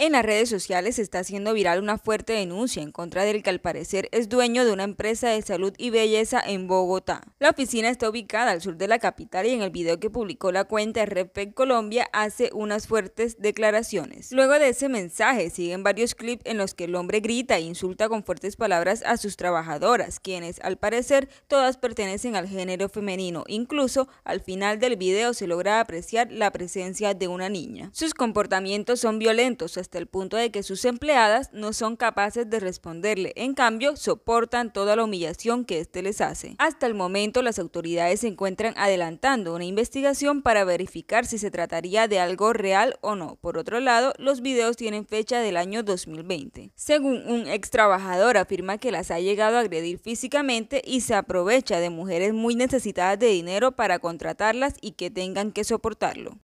En las redes sociales se está haciendo viral una fuerte denuncia en contra del que al parecer es dueño de una empresa de salud y belleza en Bogotá. La oficina está ubicada al sur de la capital y en el video que publicó la cuenta Repec Colombia hace unas fuertes declaraciones. Luego de ese mensaje siguen varios clips en los que el hombre grita e insulta con fuertes palabras a sus trabajadoras, quienes al parecer todas pertenecen al género femenino. Incluso al final del video se logra apreciar la presencia de una niña. Sus comportamientos son violentos, hasta el punto de que sus empleadas no son capaces de responderle. En cambio, soportan toda la humillación que éste les hace. Hasta el momento, las autoridades se encuentran adelantando una investigación para verificar si se trataría de algo real o no. Por otro lado, los videos tienen fecha del año 2020. Según un ex trabajador, afirma que las ha llegado a agredir físicamente y se aprovecha de mujeres muy necesitadas de dinero para contratarlas y que tengan que soportarlo.